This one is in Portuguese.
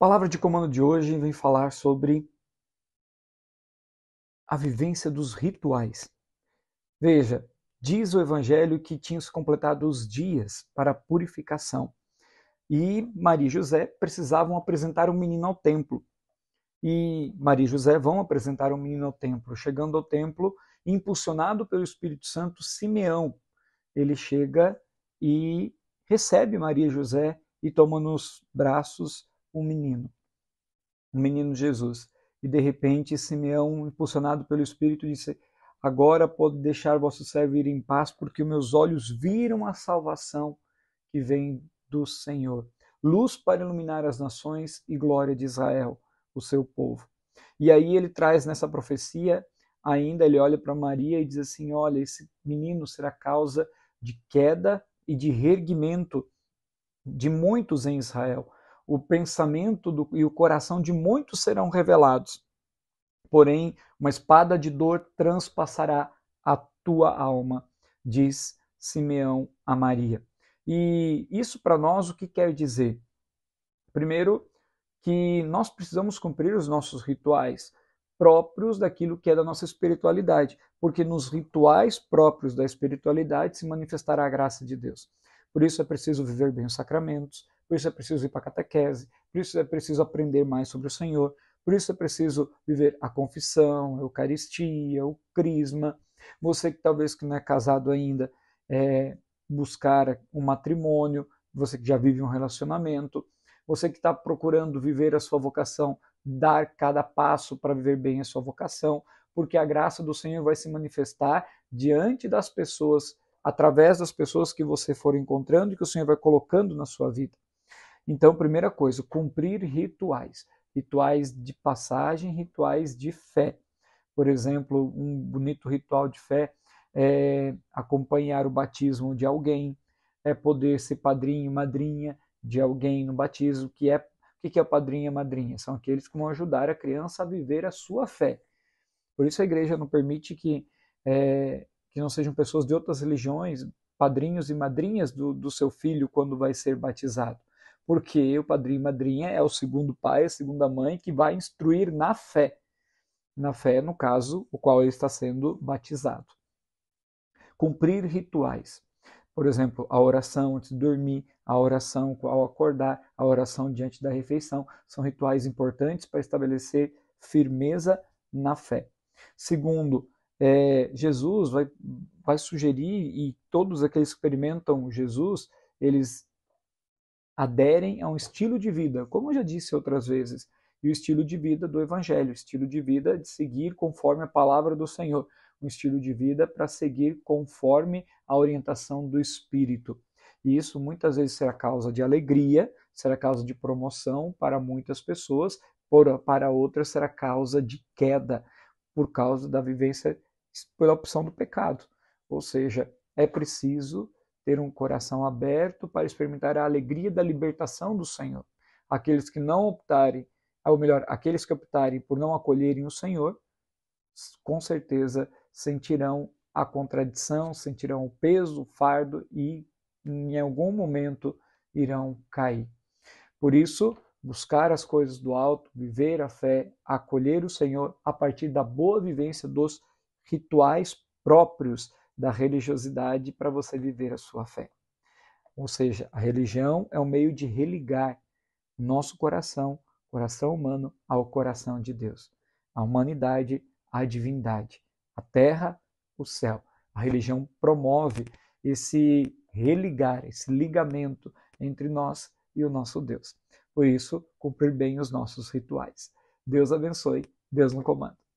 A palavra de comando de hoje vem falar sobre a vivência dos rituais. Veja, diz o Evangelho que se completado os dias para a purificação e Maria e José precisavam apresentar o um menino ao templo. E Maria e José vão apresentar o um menino ao templo. Chegando ao templo, impulsionado pelo Espírito Santo, Simeão, ele chega e recebe Maria e José e toma nos braços um menino, um menino Jesus. E de repente, Simeão, impulsionado pelo Espírito, disse: Agora pode deixar vosso servo ir em paz, porque meus olhos viram a salvação que vem do Senhor. Luz para iluminar as nações e glória de Israel, o seu povo. E aí ele traz nessa profecia, ainda ele olha para Maria e diz assim: Olha, esse menino será causa de queda e de reerguimento de muitos em Israel o pensamento do, e o coração de muitos serão revelados. Porém, uma espada de dor transpassará a tua alma, diz Simeão a Maria. E isso para nós o que quer dizer? Primeiro, que nós precisamos cumprir os nossos rituais próprios daquilo que é da nossa espiritualidade, porque nos rituais próprios da espiritualidade se manifestará a graça de Deus. Por isso é preciso viver bem os sacramentos, por isso é preciso ir para a catequese, por isso é preciso aprender mais sobre o Senhor, por isso é preciso viver a confissão, a Eucaristia, o Crisma. Você que talvez que não é casado ainda, é, buscar um matrimônio, você que já vive um relacionamento, você que está procurando viver a sua vocação, dar cada passo para viver bem a sua vocação, porque a graça do Senhor vai se manifestar diante das pessoas, através das pessoas que você for encontrando e que o Senhor vai colocando na sua vida. Então, primeira coisa, cumprir rituais. Rituais de passagem, rituais de fé. Por exemplo, um bonito ritual de fé é acompanhar o batismo de alguém, é poder ser padrinho, madrinha de alguém no batismo, que é o que é padrinha, madrinha? São aqueles que vão ajudar a criança a viver a sua fé. Por isso a igreja não permite que, é, que não sejam pessoas de outras religiões padrinhos e madrinhas do, do seu filho quando vai ser batizado porque o padrinho e madrinha é o segundo pai, a segunda mãe que vai instruir na fé. Na fé, no caso, o qual ele está sendo batizado. Cumprir rituais. Por exemplo, a oração antes de dormir, a oração ao acordar, a oração diante da refeição, são rituais importantes para estabelecer firmeza na fé. Segundo, é, Jesus vai, vai sugerir, e todos aqueles que experimentam Jesus, eles aderem a um estilo de vida, como eu já disse outras vezes, e o estilo de vida do Evangelho, o estilo de vida de seguir conforme a palavra do Senhor, um estilo de vida para seguir conforme a orientação do Espírito. E isso muitas vezes será causa de alegria, será causa de promoção para muitas pessoas, para outras será causa de queda, por causa da vivência pela opção do pecado. Ou seja, é preciso ter um coração aberto para experimentar a alegria da libertação do Senhor. Aqueles que não optarem, ou melhor, aqueles que optarem por não acolherem o Senhor, com certeza sentirão a contradição, sentirão o peso, o fardo e em algum momento irão cair. Por isso, buscar as coisas do alto, viver a fé, acolher o Senhor a partir da boa vivência dos rituais próprios da religiosidade para você viver a sua fé. Ou seja, a religião é um meio de religar nosso coração, coração humano, ao coração de Deus, a humanidade, à divindade, a terra, o céu. A religião promove esse religar, esse ligamento entre nós e o nosso Deus. Por isso, cumprir bem os nossos rituais. Deus abençoe, Deus no comando.